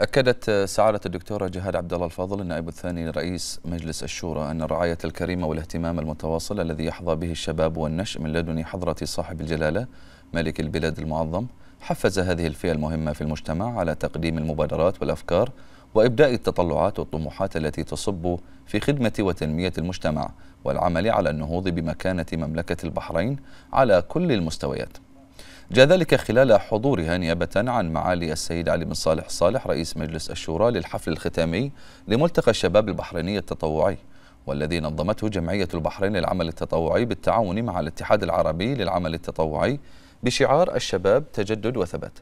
أكدت سعادة الدكتورة جهاد عبد الله الفاضل النائب الثاني لرئيس مجلس الشورى أن الرعاية الكريمة والاهتمام المتواصل الذي يحظى به الشباب والنشء من لدن حضرة صاحب الجلالة ملك البلاد المعظم حفز هذه الفئة المهمة في المجتمع على تقديم المبادرات والأفكار وإبداء التطلعات والطموحات التي تصب في خدمة وتنمية المجتمع والعمل على النهوض بمكانة مملكة البحرين على كل المستويات جاء ذلك خلال حضورها نيابة عن معالي السيد علي بن صالح صالح رئيس مجلس الشورى للحفل الختامي لملتقى الشباب البحريني التطوعي والذي نظمته جمعية البحرين للعمل التطوعي بالتعاون مع الاتحاد العربي للعمل التطوعي بشعار الشباب تجدد وثبات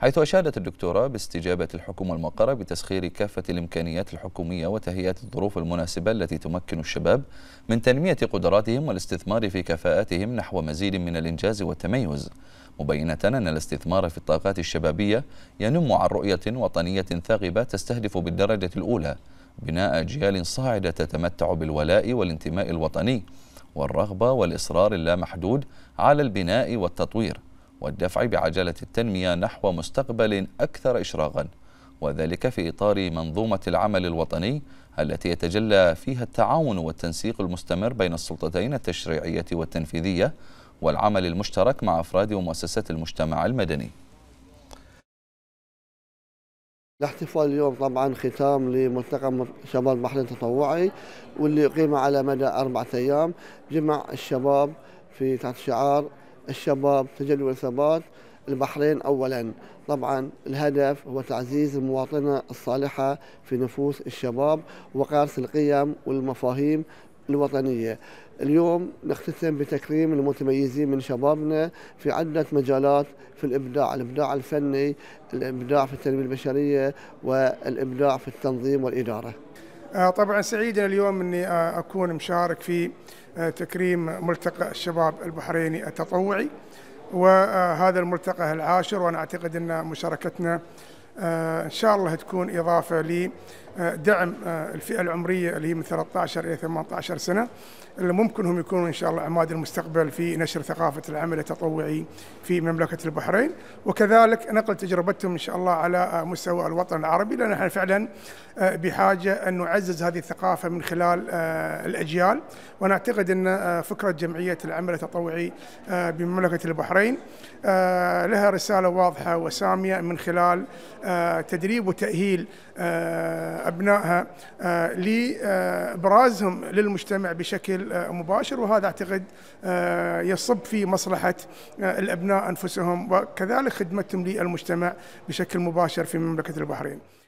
حيث أشادت الدكتورة باستجابة الحكومة المقرة بتسخير كافة الإمكانيات الحكومية وتهيئة الظروف المناسبة التي تمكن الشباب من تنمية قدراتهم والاستثمار في كفاءاتهم نحو مزيد من الإنجاز والتميز مبينة أن الاستثمار في الطاقات الشبابية ينم عن رؤية وطنية ثاغبة تستهدف بالدرجة الأولى بناء أجيال صاعدة تتمتع بالولاء والانتماء الوطني والرغبة والإصرار اللامحدود على البناء والتطوير والدفع بعجلة التنمية نحو مستقبل أكثر إشراقا وذلك في إطار منظومة العمل الوطني التي يتجلى فيها التعاون والتنسيق المستمر بين السلطتين التشريعية والتنفيذية والعمل المشترك مع أفراد ومؤسسات المجتمع المدني الاحتفال اليوم طبعا ختام لملتقى شباب البحرين التطوعي واللي أقيم على مدى أربعة أيام جمع الشباب في تحت شعار الشباب تجلي والثبات البحرين اولا طبعا الهدف هو تعزيز المواطنه الصالحه في نفوس الشباب وقارس القيم والمفاهيم الوطنية اليوم نختتم بتكريم المتميزين من شبابنا في عدة مجالات في الإبداع الإبداع الفني الإبداع في التنمية البشرية والإبداع في التنظيم والإدارة آه، طبعا سعيد اليوم اني آه، اكون مشارك في آه، تكريم ملتقى الشباب البحريني التطوعي وهذا الملتقى العاشر وانا اعتقد ان مشاركتنا آه، ان شاء الله تكون اضافه لدعم آه، آه، الفئه العمريه اللي هي من 13 الى 18 سنه اللي ممكن هم يكونوا ان شاء الله عماد المستقبل في نشر ثقافه العمل التطوعي في مملكه البحرين وكذلك نقل تجربتهم ان شاء الله على مستوى الوطن العربي لان احنا فعلا بحاجه ان نعزز هذه الثقافه من خلال الاجيال ونعتقد ان فكره جمعيه العمل التطوعي بمملكه البحرين لها رساله واضحه وساميه من خلال آه، تدريب وتأهيل آه، أبنائها آه، لإبرازهم للمجتمع بشكل مباشر وهذا أعتقد يصب في مصلحة الأبناء أنفسهم وكذلك خدمتهم للمجتمع بشكل مباشر في مملكة البحرين